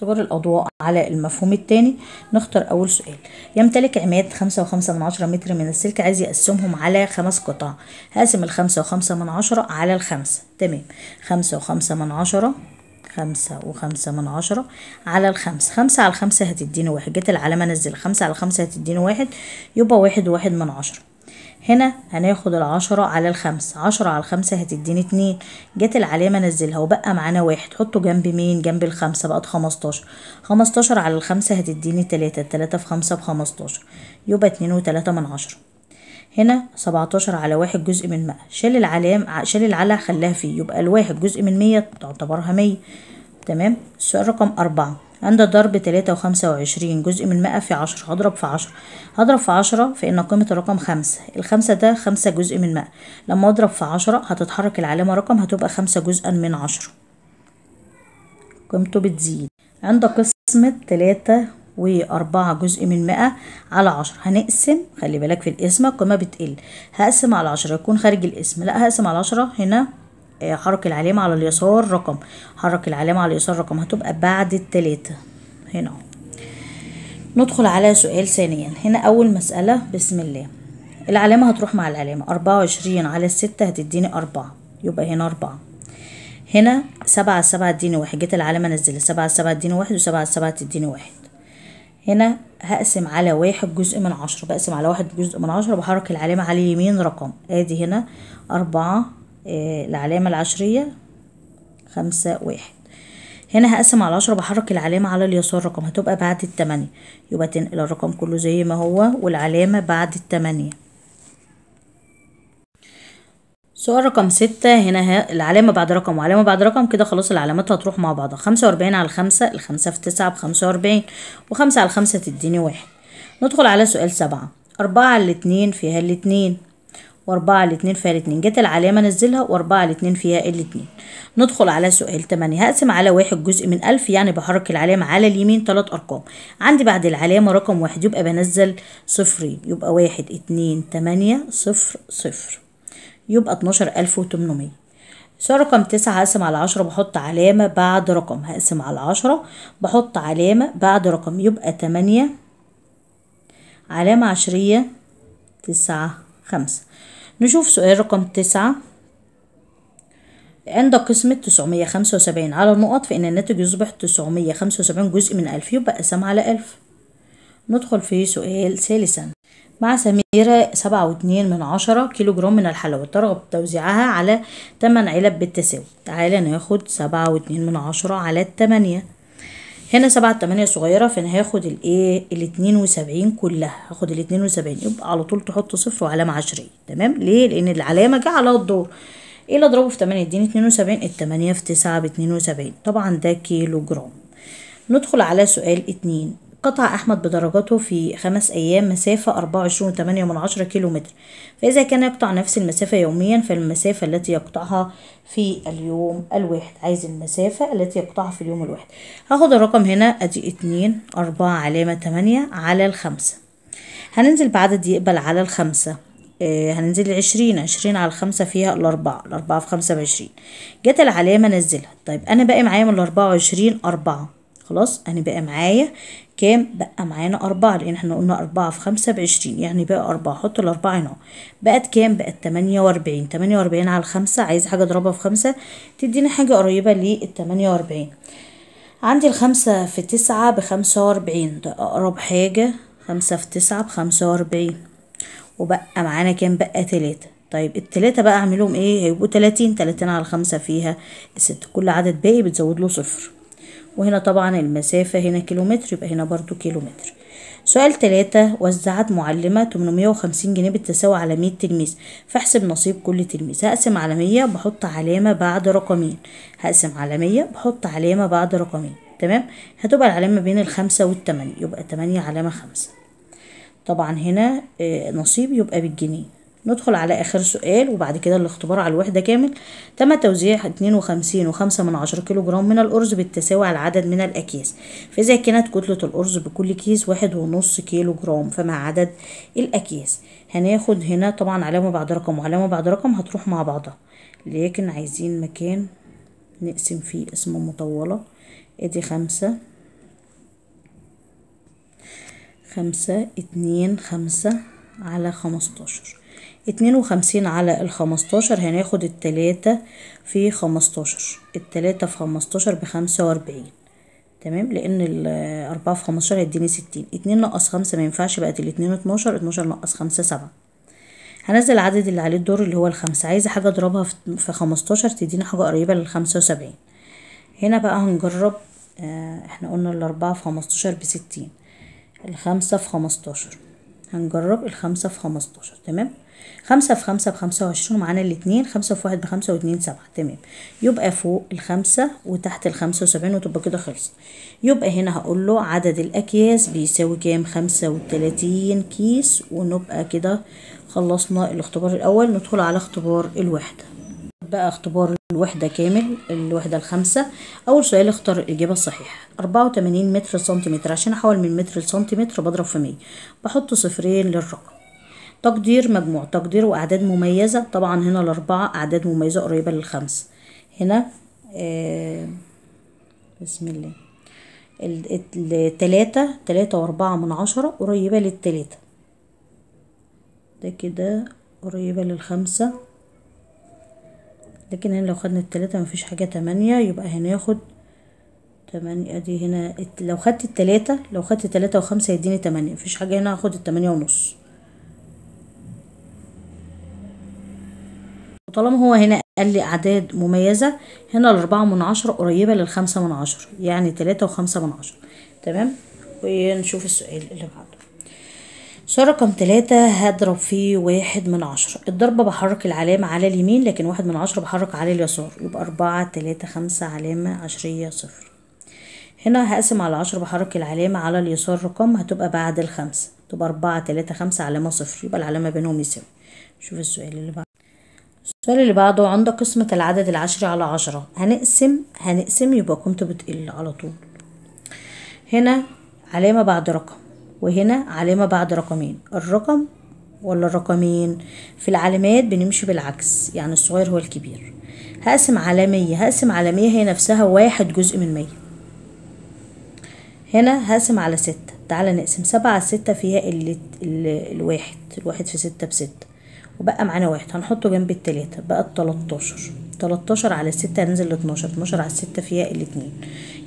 اختبار الأضواء على المفهوم الثاني نختار أول سؤال يمتلك عماد خمسة وخمسة من عشرة متر من السلك عايز يقسمهم على خمس قطع هقسم الخمسة وخمسة من عشرة على الخمسة تمام خمسة وخمسة من عشرة خمسة وخمسة من عشرة على الخمس خمسة على الخمسة هتديني واحد جت العلامة نزل خمسة على الخمسة هتديني واحد يبقى واحد واحد من عشرة هنا هناخد العشرة على الخمسة عشرة على الخمسة هتديني اتنين جت العلامة نزلها وبقى معانا واحد حطه جنب مين جنب الخمسة بقت خمستاشر خمستاشر على الخمسة هتديني تلاتة تلاتة في خمسة بخمستاشر يبقى اتنين وتلاتة من عشرة هنا سبعتاشر على واحد جزء من مائة شال العلام شال العلا خلاها فيه يبقى الواحد جزء من مية تعتبرها مية تمام السؤال رقم أربعة عند ضرب تلاتة وخمسة وعشرين جزء من مائة في عشرة هضرب في عشرة هضرب في عشرة فإن قيمة الرقم خمسة الخمسة ده خمسة جزء من مائة لما أضرب في عشرة هتتحرك العلامة رقم هتبقى خمسة جزءا من عشرة قيمته بتزيد عند قسمة تلاتة وأربعة جزء من مائة على عشرة هنقسم خلي بالك في القسمة القيمة بتقل هقسم على عشرة يكون خارج القسم لا هقسم على عشرة هنا آه، حرك العلامة على اليسار رقم حرك العلامة على اليسار رقم هتبقى بعد التلاتة هنا ندخل على سؤال ثانيا هنا أول مسألة بسم الله العلامة هتروح مع العلامة أربعة وعشرين على الستة هتديني أربعة يبقى هنا أربعة هنا سبعة على سبعة تديني واحد جيت العلامة نزلت سبعة على سبعة تديني واحد وسبعة على سبعة تديني واحد هنا هقسم على واحد جزء من عشرة بقسم على واحد جزء من عشرة بحرك العلامة على اليمين رقم ادي هنا أربعة آه، العلامة العشرية خمسة واحد هنا هقسم على عشرة بحرك العلامة على اليسار رقم هتبقى بعد التمانية يبقى تنقل الرقم كله زي ما هو والعلامة بعد التمانية سؤال رقم ستة هنا العلامة بعد رقم وعلامة بعد رقم كده خلاص العلامات هتروح مع بعضها خمسة وأربعين على خمسة الخمسة في تسعة بخمسة وأربعين وخمسة على خمسة تديني واحد ندخل على سؤال سبعة أربعة على الاتنين فيها الاتنين وأربعة على فيها الاتنين جت العلامة نزلها وأربعة على فيها الاتنين ندخل على سؤال تمانية هقسم على واحد جزء من ألف يعني بحرك العلامة على اليمين تلات أرقام عندي بعد العلامة رقم واحد يبقى بنزل صفرين يبقى واحد اتنين تمانية صفر صفر يبقى اتناشر ألف وتمنمية سؤال رقم تسعة هقسم على عشرة بحط علامة بعد رقم هقسم على عشرة بحط علامة بعد رقم يبقى تمانية علامة عشرية تسعة خمسة نشوف سؤال رقم تسعة عند قسمة 975 على النقط فإن الناتج يصبح 975 جزء من 1000 يبقى قسم على 1000 ندخل في سؤال ثالثا مع سميرة سبعة واتنين من عشرة كيلو جرام من الحلوى ترغب توزيعها على تمن علب بالتساوي تعالى ناخد سبعة واتنين من عشرة على التمانية هنا سبعة تمانية صغيرة فانا هاخد الايه الاتنين وسبعين كلها هاخد الاتنين وسبعين يبقى على طول تحط صفر وعلامة عشرية تمام ليه لان العلامة جه على الدور ايه اللي اضربه في تمانية اديني اتنين وسبعين التمانية في تسعة باتنين وسبعين طبعا ده كيلو جرام ندخل على سؤال اتنين قطع أحمد بدرجاته في خمس أيام مسافة 24.8 كيلو متر فإذا كان يقطع نفس المسافة يوميا فالمسافة التي يقطعها في اليوم الواحد عايز المسافة التي يقطعها في اليوم الواحد هاخد الرقم هنا أدي اتنين أربعة علامة تمانية على الخمسة هننزل بعدد يقبل على الخمسة آه هننزل عشرين عشرين على الخمسة فيها الأربعة الأربعة في خمسة بعشرين جت العلامة نزلها طيب أنا باقي معايا من الأربعة وعشرين أربعة خلاص أنا باقي معايا كام بقى معانا أربعة لأن احنا قلنا أربعة في خمسة بعشرين يعني بقى أربعة حط الأربعة هنا بقت كام بقت تمانية وأربعين تمانية وأربعين على خمسة عايز حاجة أضربها في خمسة تديني حاجة قريبة للتمانية وأربعين عندي الخمسة في تسعة بخمسة وأربعين ده أقرب حاجة خمسة في تسعة بخمسة وأربعين وبقى معانا كام بقى تلاتة طيب التلاتة بقى أعملهم إيه هيبقوا تلاتين تلاتين على خمسة فيها ست كل عدد باقي بتزود له صفر وهنا طبعا المسافة هنا كيلومتر يبقى هنا برضو كيلومتر سؤال تلاتة وزعت معلمة 850 جنيه بالتساوي على 100 تلميذ فاحسب نصيب كل تلميذ هقسم على 100 بحط علامة بعد رقمين هقسم على 100 بحط علامة بعد رقمين تمام هتبقى العلامة بين الخمسة والتمانية يبقى تمانية علامة خمسة طبعا هنا آه، نصيب يبقى بالجنيه ندخل على آخر سؤال وبعد كده الاختبار على الوحدة كامل تم توزيع 52.5 وخمسة من عشرة كيلو جرام من الأرز بالتساوي على عدد من الأكياس فإذا كانت كتلة الأرز بكل كيس واحد ونص كيلو جرام فما عدد الأكياس هناخد هنا طبعا علامة بعد رقم وعلامة بعد رقم هتروح مع بعضها لكن عايزين مكان نقسم فيه اسم مطولة ادي خمسة خمسة اتنين خمسة على خمستاشر اتنين وخمسين على الخمستاشر هناخد التلاتة في خمستاشر التلاتة في خمستاشر بخمسة وأربعين تمام لأن الأربعة في خمستاشر هيديني ستين اتنين ناقص خمسة مينفعش بقت الاتنين اتناشر اتناشر ناقص خمسة سبعة هنزل العدد اللي عليه الدور اللي هو الخمسة عايزة حاجة اضربها في خمستاشر تديني حاجة قريبة للخمسة وسبعين هنا بقى هنجرب اه احنا قلنا الأربعة في خمستاشر بستين الخمسة في خمستاشر هنجرب الخمسة في خمستاشر تمام خمسة في خمسة بخمسة وعشرين معانا الاتنين خمسة في واحد بخمسة واتنين سبعة تمام يبقى فوق الخمسة وتحت الخمسة وسبعين وتبقى كده خلصت يبقى هنا هقول له عدد الأكياس بيساوي كام خمسة وتلاتين كيس ونبقى كده خلصنا الاختبار الأول ندخل على اختبار الوحدة بقى اختبار الوحدة كامل الوحدة الخمسة أول سؤال اختار الإجابة الصحيحة أربعة وتمانين متر سنتيمتر عشان أحول من متر لسنتيمتر بضرب في مية بحط صفرين للرقم تقدير مجموع تقدير وأعداد مميزة طبعا هنا الأربعة أعداد مميزة قريبة للخمس هنا آه، بسم الله التلاتة تلاتة وأربعة من عشرة قريبة للتلاتة ده كده قريبة للخمسة لكن هنا لو خدنا التلاتة مفيش حاجة تمانية يبقى هناخد تمانية دي هنا لو خدت التلاتة لو خدت تلاتة وخمسة يديني تمانية مفيش حاجة هنا هاخد التمانية ونص طالما هو هنا قال لي أعداد مميزة هنا الأربعة من عشرة قريبة للخمسة من عشرة يعني تلاتة وخمسة من عشرة تمام ونشوف السؤال اللي بعده سؤال رقم تلاتة هضرب فيه واحد من عشرة الضربة بحرك العلامة على اليمين لكن واحد من عشرة بحرك على اليسار يبقى أربعة تلاتة خمسة علامة عشرية صفر هنا هقسم على عشرة بحرك العلامة على اليسار رقم هتبقى بعد الخمسة تبقى أربعة تلاتة خمسة علامة صفر يبقى العلامة بينهم يساوي شوف السؤال اللي بعده السؤال اللي بعده عند قسمة العدد العشري على عشرة هنقسم هنقسم يبقى قيمته بتقل على طول هنا علامة بعد رقم وهنا علامة بعد رقمين الرقم ولا الرقمين في العلامات بنمشي بالعكس يعني الصغير هو الكبير هقسم على مية هقسم على مية هي نفسها واحد جزء من مية هنا هقسم على ستة تعالى نقسم سبعة على ستة فيها الواحد الواحد في ستة بستة وبقى معانا واحد هنحطه جنب التلاتة بقى التلاتاشر تلاتاشر على الستة هننزل لاتناشر اتناشر على الستة فيها الاتنين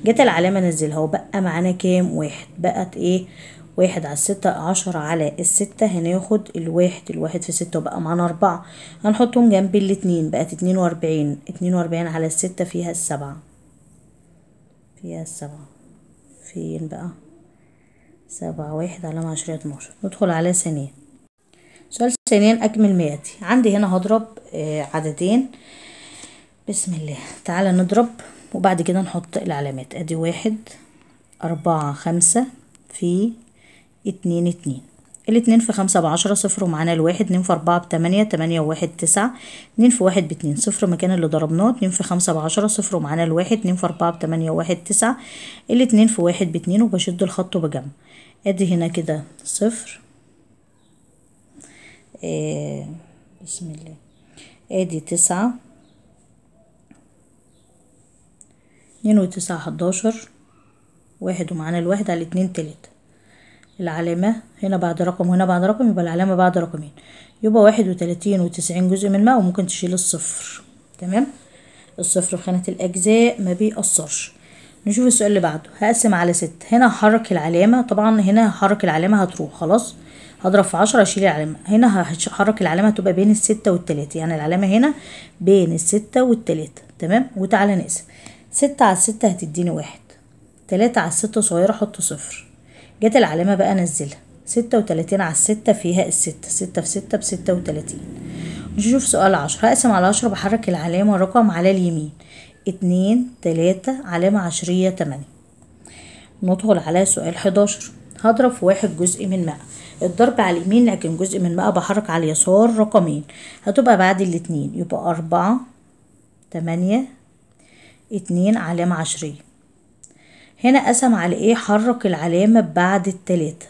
جت العلامة نزلها وبقى معانا كام واحد بقت ايه واحد على الستة عشرة على الستة هناخد الواحد الواحد في ستة وبقى معانا أربعة هنحطهم جنب الاتنين بقت اتنين وأربعين اتنين وأربعين على الستة فيها السبعة فيها السبعة فين بقى سبعة واحد علامة عشرة اتناشر ندخل على ثانية سؤال ثانيا أكمل مئتي عندي هنا هضرب آه، عددين بسم الله تعالى نضرب وبعد كده نحط العلامات ادي واحد أربعة خمسة في اتنين اتنين الاتنين في خمسة بعشرة صفر ومعانا الواحد اتنين في أربعة بتمانية تمانية واحد تسعة اتنين في واحد باتنين صفر مكان اللي ضربناه اتنين في خمسة بعشرة صفر ومعانا الواحد اتنين في أربعة بتمانية واحد تسعة الاتنين في واحد باتنين وبشد الخط وبجمع ادي هنا كده صفر إيه، بسم الله ادي إيه تسعة اتنين وتسعة حداشر واحد ومعانا الواحد على اتنين تلاتة العلامة هنا بعد رقم وهنا بعد رقم يبقى العلامة بعد رقمين يبقى واحد وتلاتين وتسعين جزء من مائة وممكن تشيل الصفر تمام الصفر في خانة الأجزاء ما بيأثرش نشوف السؤال اللي بعده هقسم على ستة هنا هحرك العلامة طبعا هنا هحرك العلامة هتروح خلاص هضرب في عشرة اشيل العلامة هنا هحرك العلامة هتبقى بين الستة والتلاتة يعني العلامة هنا بين الستة والتلاتة تمام وتعالى نقسم ستة على الستة هتديني واحد تلاتة على الستة صغيرة حط صفر جت العلامة بقى نزلها ستة وتلاتين على الستة فيها الستة ستة في ستة بستة وتلاتين نشوف سؤال عشرة هقسم على عشرة بحرك العلامة رقم على اليمين اتنين تلاتة علامة عشرية تمانية ندخل على سؤال حداشر هضرب في واحد جزء من مائة الضرب على اليمين لكن جزء من بقى بحرك على اليسار رقمين هتبقى بعد الاتنين يبقى أربعة تمانية اتنين علامة عشرية هنا قسم على ايه حرك العلامة بعد التلاتة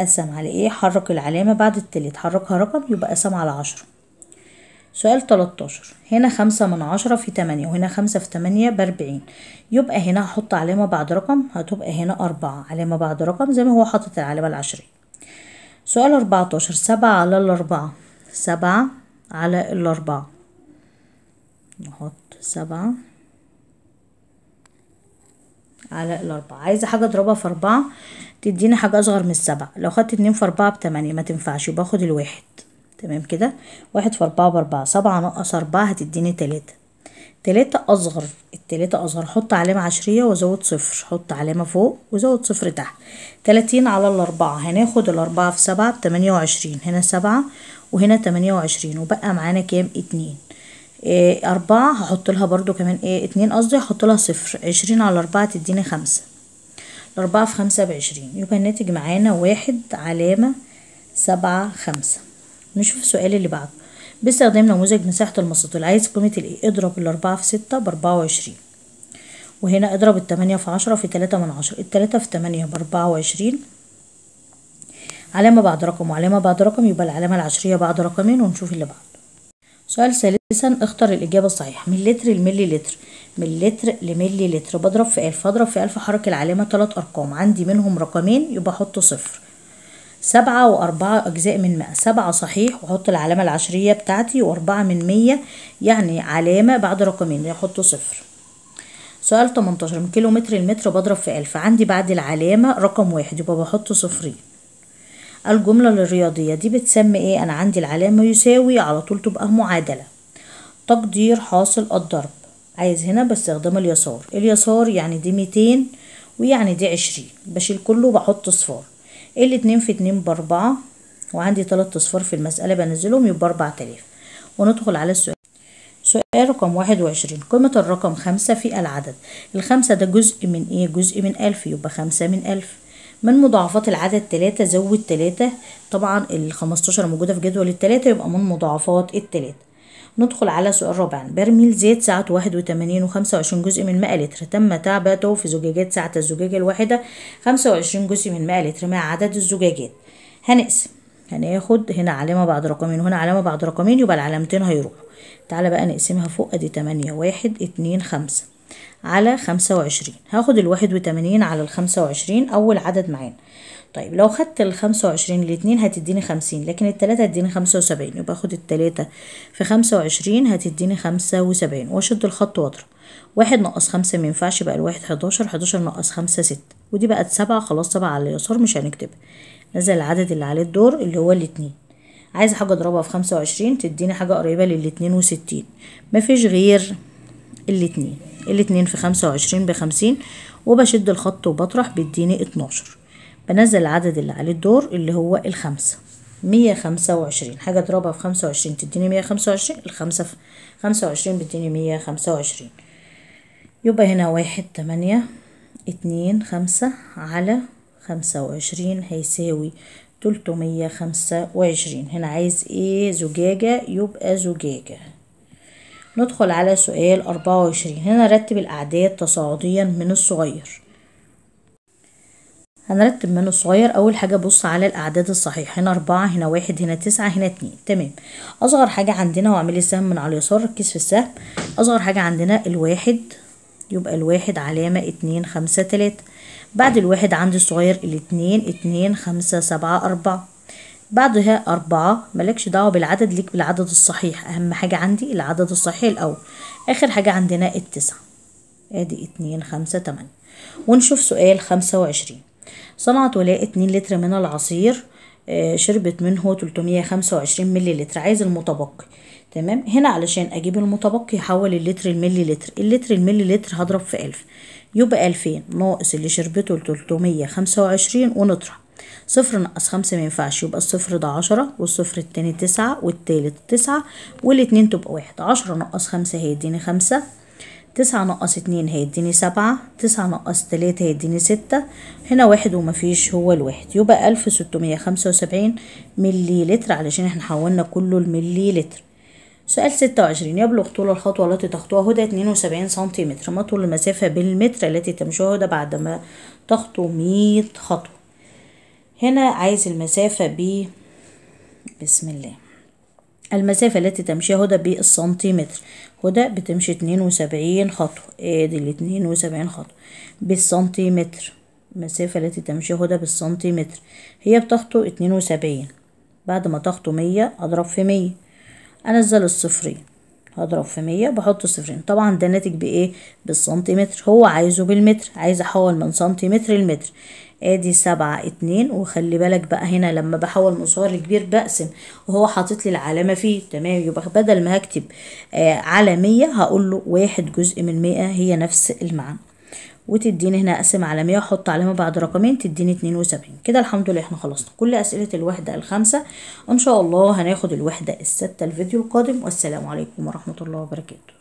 قسم على ايه حرك العلامة بعد التلاتة حركها رقم يبقى قسم على عشرة سؤال 13 هنا خمسة من عشرة في تمانية وهنا خمسة في تمانية بأربعين يبقى هنا هحط علامة بعد رقم هتبقى هنا أربعة علامة بعد رقم زي ما هو حاطط العلامة العشرية سؤال 14 سبعة على الأربعة سبعة على الأربعة نحط سبعة على الأربعة عايزة حاجة أضربها في أربعة تديني حاجة أصغر من السبعة لو خدت اتنين في أربعة بتمانية ما تنفعش وباخد الواحد تمام كده واحد في أربعة بأربعة سبعة ناقص أربعة هتديني تلاتة تلاتة أصغر التلاتة أصغر حط علامة عشرية وزود صفر حط علامة فوق وزود صفر تحت تلاتين على الأربعة هناخد الأربعة في سبعة بتمانية وعشرين هنا سبعة وهنا تمانية وعشرين وبقى معانا كام اتنين إيه أربعة هحط لها برضو كمان إيه اتنين قصدي هحط لها صفر عشرين على أربعة تديني خمسة الأربعة في خمسة بعشرين يبقى الناتج معانا واحد علامة سبعة خمسة نشوف السؤال اللي بعده باستخدام نموذج مساحة عايز قيمة ال اضرب الأربعة في ستة بأربعة وعشرين وهنا اضرب التمانية في عشرة في تلاتة من عشرة التلاتة في تمانية بأربعة وعشرين علامة بعد رقم وعلامة بعد رقم يبقى العلامة العشرية بعد رقمين ونشوف اللي بعد سؤال ثالثا اختر الإجابة الصحيحة من لتر لملي لتر من لتر لملي لتر بضرب في ألف بضرب في ألف حرك العلامة تلات أرقام عندي منهم رقمين يبقى أحط صفر سبعة وأربعة أجزاء من مئة سبعة صحيح وأحط العلامة العشرية بتاعتي وأربعة من مية يعني علامة بعد رقمين يحط صفر سؤال 18 من كيلو متر المتر بضرب في ألف عندي بعد العلامة رقم واحد يبقى بحط صفرين الجملة الرياضية دي بتسمى ايه أنا عندي العلامة يساوي على طول تبقى معادلة تقدير حاصل الضرب عايز هنا باستخدام اليسار اليسار يعني دي ميتين ويعني دي عشرين بشيل كله بحط صفار الاتنين في اتنين باربعة وعندي تلات اصفار في المسألة بنزلهم يبقى اربعة تلاف وندخل على السؤال سؤال رقم واحد وعشرين قيمة الرقم خمسة في العدد الخمسة ده جزء من ايه جزء من الف يبقى خمسة من الف من مضاعفات العدد تلاتة زود تلاتة طبعا الخمستاشر موجودة في جدول التلاتة يبقى من مضاعفات التلاتة ندخل على سؤال رابعا برميل زيت ساعة واحد وتمانين وخمسة وعشرين جزء من مائة لتر تم تعبئته في زجاجات ساعة الزجاجة الواحدة خمسة وعشرين جزء من مائة لتر مع عدد الزجاجات هنقسم هناخد هنا علامة بعد رقمين وهنا علامة بعد رقمين يبقى العلامتين هيروحوا تعالى بقى نقسمها فوق ادي تمانية واحد اتنين خمسة على خمسة وعشرين هاخد الواحد وتمانين على الخمسة وعشرين أول عدد معانا طيب لو خدت الخمسة وعشرين الاتنين هتديني خمسين لكن التلاتة هتديني خمسة وسبعين يبقى اخد التلاتة في خمسة وعشرين هتديني خمسة وسبعين واشد الخط واضرب واحد ناقص خمسة مينفعش بقى الواحد حداشر حداشر ناقص خمسة ستة ودي بقت سبعة خلاص سبعة على اليسار مش هنكتبها نزل العدد اللي عليه الدور اللي هو الاتنين عايزة حاجة اضربها في خمسة وعشرين تديني حاجة قريبة للاتنين وستين مفيش غير الاتنين الاتنين في خمسة وعشرين بخمسين وبشد الخط وبطرح بيديني اتناشر بنزل العدد اللي عليه الدور اللي هو الخمسة مية خمسة وعشرين حاجة اضربها في خمسة وعشرين تديني مية خمسة وعشرين الخمسة في خمسة وعشرين بتديني مية خمسة وعشرين يبقى هنا واحد تمانية اتنين خمسة على خمسة وعشرين هيساوي تلتمية خمسة وعشرين هنا عايز ايه زجاجة يبقى زجاجة ندخل على سؤال أربعة وعشرين هنا رتب الأعداد تصاعديا من الصغير هنرتب منه الصغير اول حاجه بص على الاعداد الصحيح هنا أربعة هنا واحد هنا تسعة هنا اتنين تمام اصغر حاجه عندنا واعملي السهم من على اليسار ركز في السهم اصغر حاجه عندنا الواحد يبقى الواحد علامه اتنين خمسة تلاتة بعد الواحد عندي الصغير الاتنين اتنين خمسة سبعة أربعة بعدها أربعة ملكش دعوة بالعدد ليك بالعدد الصحيح أهم حاجة عندي العدد الصحيح الأول آخر حاجة عندنا التسعة آدي اتنين خمسة تمانية ونشوف سؤال خمسة وعشرين صنعت ولاء 2 لتر من العصير آه، شربت منه 325 ملي لتر عايز المتبقي تمام هنا علشان اجيب المتبقي هحول اللتر الملي لتر اللتر الملي لتر هضرب في ألف يبقى ألفين ناقص اللي شربته 325 ونطرح صفر ناقص خمسة ينفعش يبقى الصفر ده عشرة والصفر التاني تسعة والتالت تسعة والاتنين تبقى واحد عشرة ناقص خمسة هيديني خمسة تسعة ناقص اتنين هيديني سبعة تسعة ناقص تلاتة هيديني ستة هنا واحد ومفيش هو الواحد يبقى ألف ستمية خمسة وسبعين ملي لتر علشان احنا حولنا كله الملي لتر سؤال ستة وعشرين يبلغ طول الخطوة التي تخطوها هدى اتنين وسبعين سنتيمتر ما طول المسافة بالمتر التي تمشيها هدى بعدما تخطو مية خطوة هنا عايز المسافة ب بسم الله المسافة التي تمشيها هدى بالسنتيمتر هدى بتمشي اتنين وسبعين خطوة ادي الاتنين وسبعين خطوة بالسنتيمتر المسافة التي تمشيها هدى بالسنتيمتر هي بتخطو اتنين وسبعين بعد ما تخطو مية اضرب في مية انزل الصفرين هضرب في مية بحط صفرين طبعا ده ناتج بايه بالسنتيمتر هو عايزه بالمتر عايز احول من سنتيمتر لمتر ادي سبعة اتنين وخلي بالك بقى هنا لما بحول من صغير لكبير بقسم وهو حاطط لي العلامة فيه تمام يبقى بدل ما هكتب آه على مية هقول له واحد جزء من مية هي نفس المعنى وتديني هنا اقسم على مية احط علامة بعد رقمين تديني 72 كده الحمد لله احنا خلصنا كل اسئلة الوحدة الخمسة ان شاء الله هناخد الوحدة الستة الفيديو القادم والسلام عليكم ورحمة الله وبركاته